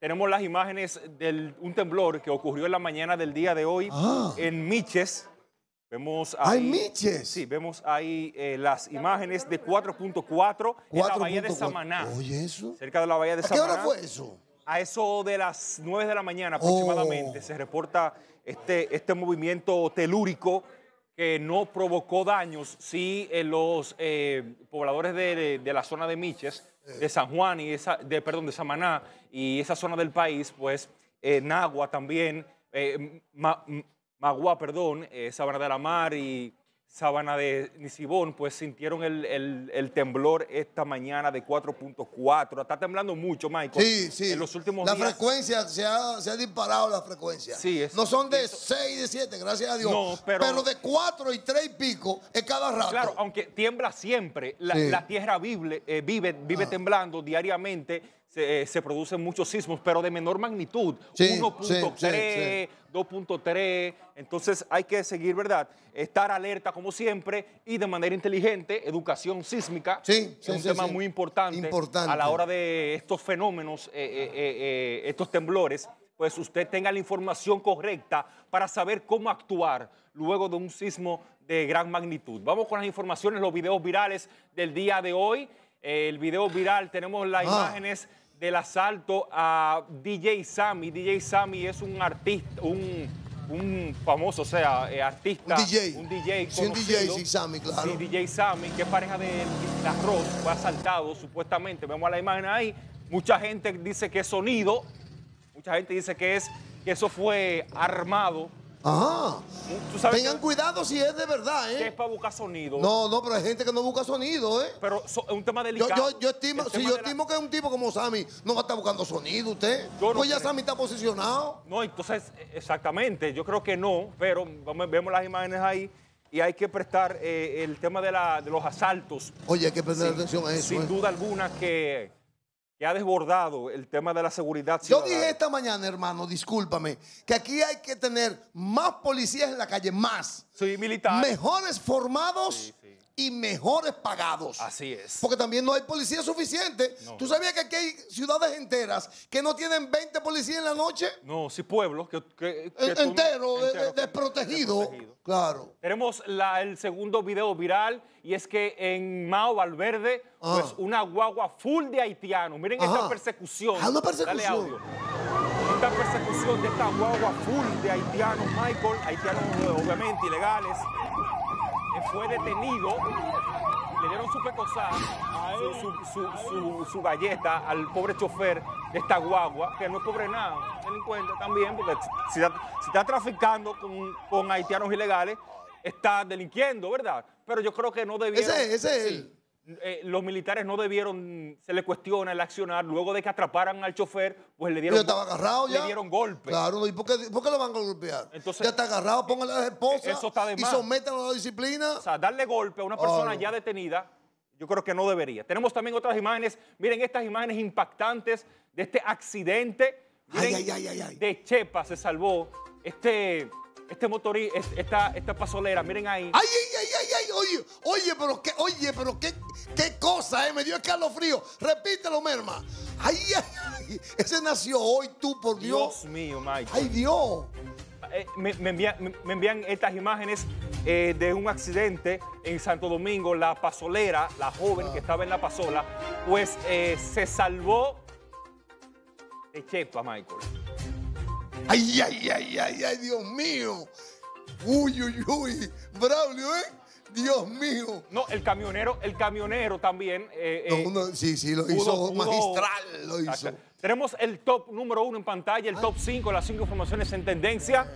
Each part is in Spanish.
tenemos las imágenes de un temblor que ocurrió en la mañana del día de hoy ah. en Miches. Vemos ahí, ¡Ay, Miches! Sí, vemos ahí eh, las imágenes de 4.4 en la bahía de Samaná. ¿Oye eso? Cerca de la bahía de ¿A Samaná. ¿Qué hora fue eso? A eso de las 9 de la mañana aproximadamente oh. se reporta este, este movimiento telúrico que no provocó daños, si los eh, pobladores de, la zona de Miches, de San Juan y esa, de, perdón, de Samaná y esa zona del país, pues en eh, Nagua también, eh, Magua, perdón, Sabana de la Mar y Sabana de Nisibón, pues sintieron el, temblor esta mañana de 4.4. Está temblando mucho, Michael. Sí, sí. En los últimos la días. La frecuencia, se ha, disparado la frecuencia. Sí, es, No son de seis 6, de 7, gracias a Dios. No, pero, pero de 4 y 3 y pico es cada rato. Claro, aunque tiembla siempre. La, tierra eh, vive, vive, ah. temblando diariamente eh, se, producen muchos sismos, pero de menor magnitud, 1.3, 2.3. Entonces hay que seguir, ¿verdad? Estar alerta como siempre y de manera inteligente, educación sísmica es un tema muy importante, a la hora de estos fenómenos, eh, eh, estos temblores pues usted tenga la información correcta para saber cómo actuar luego de un sismo de gran magnitud. Vamos con las informaciones, los videos virales del día de hoy. el video viral, tenemos las ah. imágenes del asalto a DJ Sammy. DJ Sammy es un artista, un, famoso, o sea, eh, artista. Un DJ. Un DJ conocido. Sí, DJ, Sammy, claro. Sí, DJ Sammy, que es pareja de, Arroz, fue asaltado supuestamente. Vemos la imagen ahí. Mucha gente dice que es sonido, mucha gente dice que es que eso fue armado. Ajá. Tengan cuidado si es de verdad, ¿eh? es para buscar sonido. No, no, pero hay gente que no busca sonido, ¿eh? Pero es un tema delicado. Yo, estimo, si yo estimo que un tipo como Sammy no va a estar buscando sonido usted. pues ya Sami está posicionado. No, entonces, exactamente. Yo creo que no, pero vemos las imágenes ahí y hay que prestar eh, el tema de, los asaltos. Oye, hay que prestar atención a eso. Sin ¿eh? duda alguna que que ha desbordado el tema de la seguridad Yo dije esta mañana, hermano, discúlpame, que aquí hay que tener más policías en la calle, más. militares. Mejores formados mejores pagados. Así es. Porque también no hay policía suficiente. ¿Tú sabías que aquí hay ciudades enteras que no tienen 20 policías en la noche? No, sí, pueblos. Que, entero, eh, eh, desprotegido. Claro. Tenemos el segundo video viral y es que en Mao Valverde, ah. pues una guagua full de haitianos. Miren esta persecución. Ah, persecución. Esta persecución de esta guagua full de haitianos, Michael, haitianos obviamente ilegales fue detenido, le dieron su pecosá, su, su, su, galleta al pobre chofer de esta guagua, que no es pobre nada, cuenta también, porque si está, traficando con, con haitianos ilegales, está delinquiendo, ¿verdad? Pero yo creo que no debía... Ese, ese es eh, los militares no debieron, se le cuestiona el accionar, luego de que atraparan al chofer, pues le dieron, estaba agarrado ya. Le dieron golpe. Claro, ¿y por qué, lo van a golpear? Entonces, ya está agarrado, póngale a la esposa eso está y sométanlo a la disciplina. O sea, darle golpe a una persona ya detenida, yo creo que no debería. Tenemos también otras imágenes, miren estas imágenes impactantes de este accidente de Chepa, se salvó este este motorista, esta, esta pasolera, miren ahí. ¡Ay, ay, ay, ay! Oye, oye, pero qué, oye, pero qué, qué cosa, eh, me dio escalofrío. Repítelo, merma. Ay, ay, ay, ese nació hoy tú, por Dios. Dios mío, Michael. Ay, Dios. Eh, me, envían estas imágenes eh, de un accidente en Santo Domingo. La pasolera, la joven que ah. estaba en la pasola, pues eh, se salvó de chepa, Michael. Ay, ay, ay, ay, ay, Dios mío. Uy, uy, uy. Braulio, ¿eh? Dios mío. No, el camionero, el camionero también. Eh, eh, sí, sí, lo hizo magistral, lo hizo. Tenemos el top número uno en pantalla, el top cinco, las cinco informaciones en tendencia.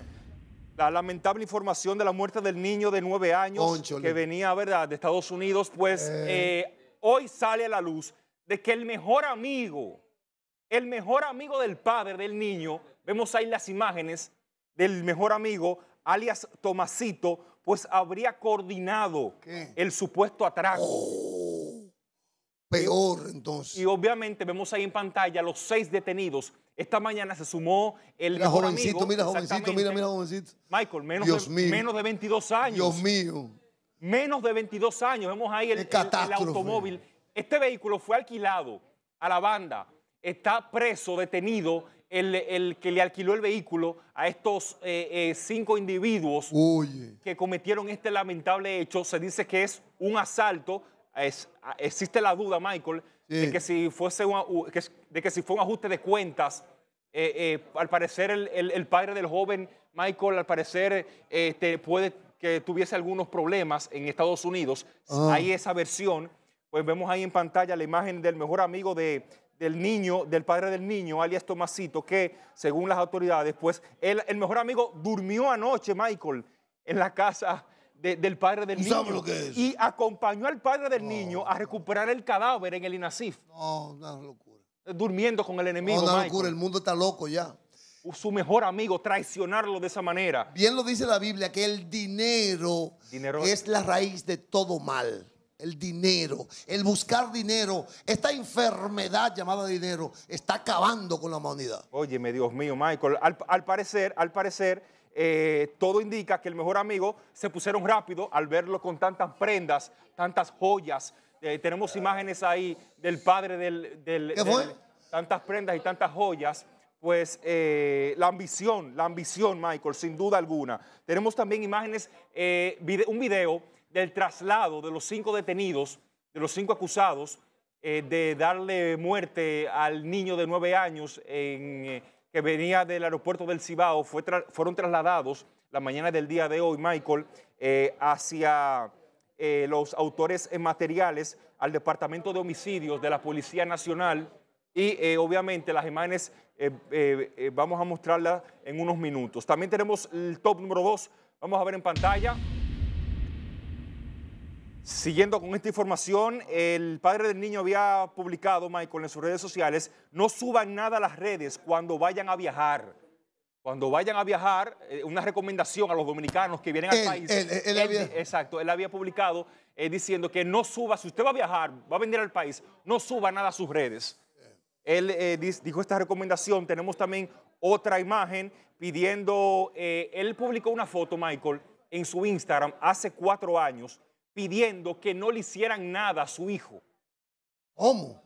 La lamentable información de la muerte del niño de nueve años que venía, ¿verdad?, de Estados Unidos, pues eh. hoy sale a la luz de que el mejor amigo, el mejor amigo del padre del niño, Vemos ahí las imágenes del mejor amigo, alias Tomasito, pues habría coordinado el supuesto atraco. Oh, peor entonces. Y obviamente vemos ahí en pantalla los seis detenidos. Esta mañana se sumó el mira, mejor jovencito, Mira jovencito, mira, mira jovencito. Michael, menos, de, menos de 22 años. Dios mío. Menos de 22 años. Vemos ahí el, el, el automóvil. Este vehículo fue alquilado a la banda. Está preso, detenido el, que le alquiló el vehículo a estos eh, eh, cinco individuos que cometieron este lamentable hecho. Se dice que es un asalto. Es, existe la duda, Michael, de, que si fuese de que si fue un ajuste de cuentas. Eh, al parecer, el, padre del joven, Michael, al parecer, este, puede que tuviese algunos problemas en Estados Unidos. Ah. Hay esa versión. Pues vemos ahí en pantalla la imagen del mejor amigo de, del niño, del padre del niño, alias Tomasito, que según las autoridades, pues el mejor amigo durmió anoche, Michael, en la casa del padre del niño. Y acompañó al padre del niño a recuperar el cadáver en el INASIF. No, una locura. Durmiendo con el enemigo. No, una locura, el mundo está loco ya. Su mejor amigo, traicionarlo de esa manera. Bien lo dice la Biblia, que el dinero es la raíz de todo mal el dinero, el buscar dinero, esta enfermedad llamada dinero está acabando con la humanidad. Óyeme, Dios mío, Michael, al, parecer, al parecer, eh, todo indica que el mejor amigo se pusieron rápido al verlo con tantas prendas, tantas joyas. Eh, tenemos imágenes ahí del padre del, ¿Qué fue? tantas prendas y tantas joyas pues eh, la ambición, la ambición, Michael, sin duda alguna. Tenemos también imágenes, un video del traslado de los cinco detenidos, de los cinco acusados eh, de darle muerte al niño de nueve años eh, que venía del aeropuerto del Cibao, fueron trasladados la mañana del día de hoy, Michael, eh, hacia los autores materiales al Departamento de Homicidios de la Policía Nacional y obviamente las imágenes vamos a mostrarlas en unos minutos. También tenemos el top número dos, vamos a ver en pantalla. Siguiendo con esta información, el padre del niño había publicado, Michael, en sus redes sociales, no suban nada a las redes cuando vayan a viajar. Cuando vayan a viajar, eh, una recomendación a los dominicanos que vienen al país. Exacto, él había publicado eh, diciendo que no suba, si usted va a viajar, va a venir al país, no suba nada a sus redes. Él eh, dijo esta recomendación. Tenemos también otra imagen pidiendo, él publicó una foto, Michael, en su Instagram hace cuatro años pidiendo que no le hicieran nada a su hijo. ¿Cómo?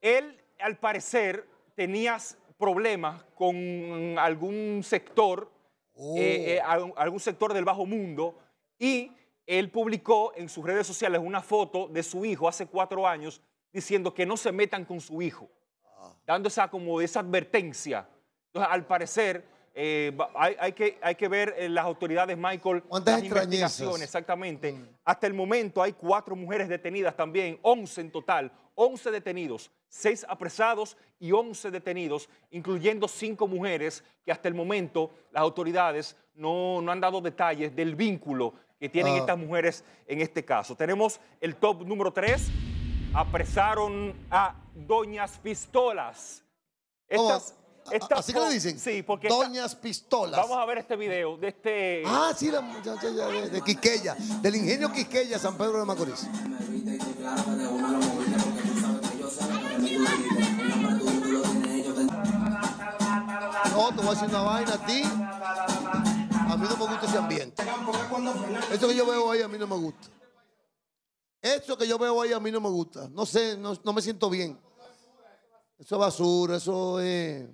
Él, al parecer, tenía problemas con algún sector, oh. eh, eh, algún sector del bajo mundo, y él publicó en sus redes sociales una foto de su hijo hace cuatro años diciendo que no se metan con su hijo, ah. dando esa como esa advertencia. Entonces, al parecer, eh, hay, que, ver eh, las autoridades, Michael, ¿Cuántas las investigaciones, exactamente. Mm. Hasta el momento hay cuatro mujeres detenidas también, 11 en total, 11 detenidos, seis apresados y 11 detenidos, incluyendo cinco mujeres que hasta el momento las autoridades no, han dado detalles del vínculo que tienen ah. estas mujeres en este caso. Tenemos el top número 3, apresaron a Doñas Pistolas. Estas... Así que le dicen. Sí, porque Doñas Pistolas. Vamos a ver este video de este. Ah, sí, la muchacha de, de Quiqueya, del ingenio Quiqueya, San Pedro de Macorís. No, te voy a hacer una vaina a ti. A mí no me gusta ese ambiente. Esto que yo veo ahí a mí no me gusta. Esto que yo veo ahí a mí no me gusta. No sé, no, no me siento bien. Eso es basura, eso es...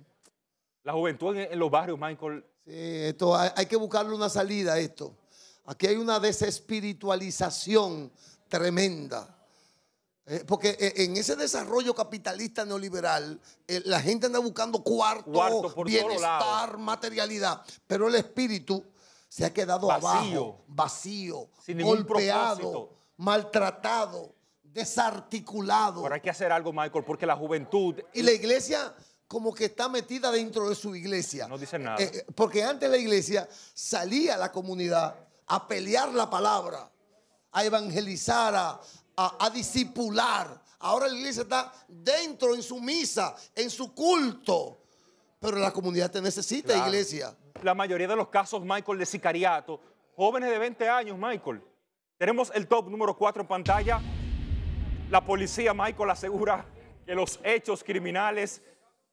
La juventud en, los barrios, Michael. Sí, esto, hay, que buscarle una salida a esto. Aquí hay una desespiritualización tremenda. Eh, porque eh, en ese desarrollo capitalista neoliberal, eh, la gente anda buscando cuarto, bienestar, materialidad, pero el espíritu se ha quedado vacío, abajo, vacío, Sin golpeado, maltratado, desarticulado. Pero hay que hacer algo, Michael, porque la juventud... Y la iglesia como que está metida dentro de su iglesia. No dice nada. Eh, eh, porque antes la iglesia salía a la comunidad a pelear la palabra, a evangelizar, a, a, disipular. Ahora la iglesia está dentro, en su misa, en su culto. Pero la comunidad te necesita, iglesia. La mayoría de los casos, Michael, de sicariato, jóvenes de 20 años, Michael. Tenemos el top número 4 en pantalla. La policía, Michael, asegura que los hechos criminales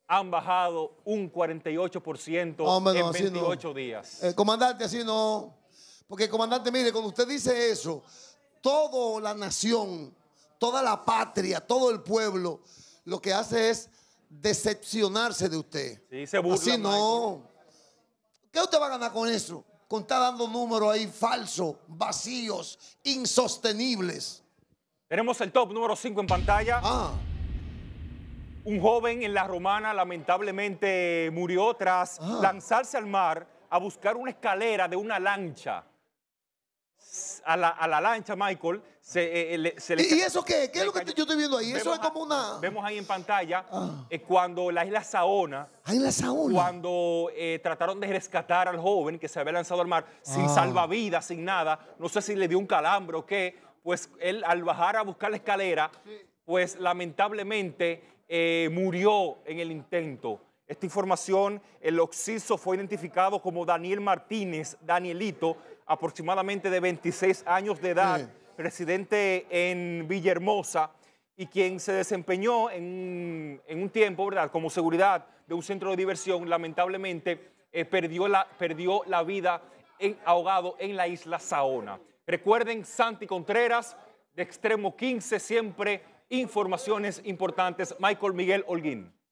han bajado un 48% en 28 días. Eh, comandante, así no. Porque, comandante, mire, cuando usted dice eso, toda la nación, toda la patria, todo el pueblo, lo que hace es decepcionarse de usted. Sí, se burla, Así no. ¿Qué usted va a ganar con eso? Con estar dando números ahí falsos, vacíos, insostenibles. Tenemos el top número 5 en pantalla. Ah. Un joven en La Romana lamentablemente murió tras ah. lanzarse al mar a buscar una escalera de una lancha. A la, lancha, Michael, se, eh, eh, le, ¿Y eso qué? ¿Qué es lo que yo estoy viendo ahí? eso es como una... Vemos ahí en pantalla ah. eh, cuando la isla Saona... Ah, la Saona? Cuando trataron de rescatar al joven que se había lanzado al mar sin salvavidas, sin nada. No sé si le dio un calambre o qué. Pues él, al bajar a buscar la escalera, pues lamentablemente eh, murió en el intento. Esta información, el occiso fue identificado como Daniel Martínez, Danielito, aproximadamente de 26 años de edad, residente en Villahermosa, y quien se desempeñó en, un tiempo, ¿verdad?, como seguridad de un centro de diversión, lamentablemente eh, perdió, la, perdió la vida ahogado en la isla Saona. Recuerden, Santi Contreras, de extremo 15, siempre informaciones importantes. Michael Miguel Holguín.